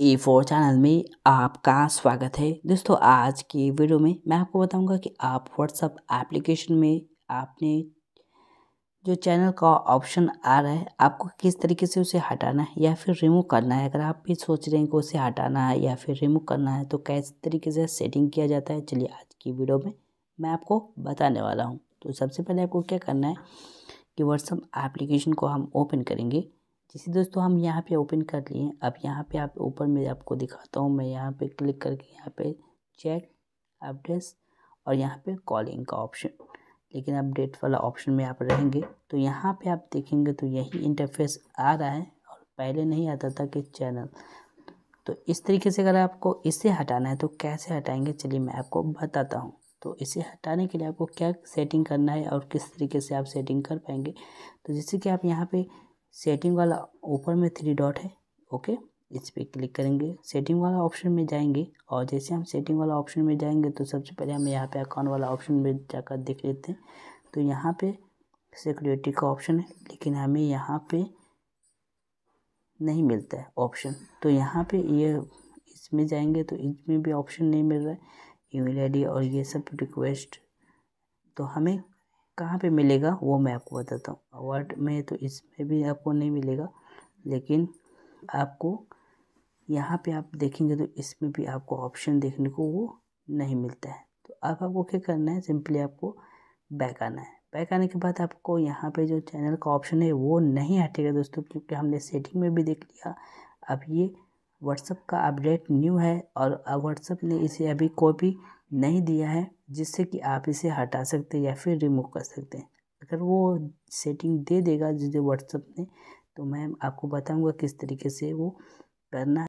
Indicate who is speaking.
Speaker 1: ए four channel में आपका स्वागत है दोस्तों आज के वीडियो में मैं आपको बताऊंगा कि आप व्हाट्सअप एप्लीकेशन में आपने जो चैनल का ऑप्शन आ रहा है आपको किस तरीके से उसे हटाना है या फिर रिमूव करना है अगर आप भी सोच रहे हैं कि उसे हटाना है या फिर रिमूव करना है तो कैसे तरीके से सेटिंग किया जाता है चलिए आज की वीडियो में मैं आपको बताने वाला हूँ तो सबसे पहले आपको क्या करना है कि व्हाट्सअप एप्लीकेशन को हम ओपन करेंगे जैसे दोस्तों हम यहाँ पे ओपन कर लिए अब यहाँ पे आप ऊपर में आपको दिखाता हूँ मैं यहाँ पे क्लिक करके यहाँ पे चेक अपडेट्स और यहाँ पे कॉलिंग का ऑप्शन लेकिन अपडेट वाला ऑप्शन में आप रहेंगे तो यहाँ पे आप देखेंगे तो यही इंटरफेस आ रहा है और पहले नहीं आता था कि चैनल तो इस तरीके से अगर आपको इसे हटाना है तो कैसे हटाएंगे चलिए मैं आपको बताता हूँ तो इसे हटाने के लिए आपको क्या सेटिंग करना है और किस तरीके से आप सेटिंग कर पाएंगे तो जैसे कि आप यहाँ पे सेटिंग वाला ऊपर में थ्री डॉट है ओके इस पर क्लिक करेंगे सेटिंग वाला ऑप्शन में जाएंगे और जैसे हम सेटिंग वाला ऑप्शन में जाएंगे तो सबसे पहले हम यहाँ पे अकाउंट वाला ऑप्शन में जाकर देख लेते हैं तो यहाँ पे सिक्योरिटी का ऑप्शन है लेकिन हमें यहाँ पे नहीं मिलता है ऑप्शन तो यहाँ पे ये इसमें जाएंगे तो इसमें भी ऑप्शन नहीं मिल रहा है ईमेल आईडी और ये सब रिक्वेस्ट तो हमें कहाँ पे मिलेगा वो मैं आपको बताता हूँ अवार्ड में तो इसमें भी आपको नहीं मिलेगा लेकिन आपको यहाँ पे आप देखेंगे तो इसमें भी आपको ऑप्शन देखने को वो नहीं मिलता है तो अब आपको क्या करना है सिंपली आपको बैक आना है बैक आने के बाद आपको यहाँ पे जो चैनल का ऑप्शन है वो नहीं हटेगा दोस्तों क्योंकि हमने सेटिंग में भी देख लिया अब ये व्हाट्सअप का अपडेट न्यू है और व्हाट्सअप ने इसे अभी कोई भी नहीं दिया है जिससे कि आप इसे हटा सकते हैं या फिर रिमूव कर सकते हैं अगर वो सेटिंग दे देगा जिसे व्हाट्सअप ने तो मैं आपको बताऊंगा किस तरीके से वो करना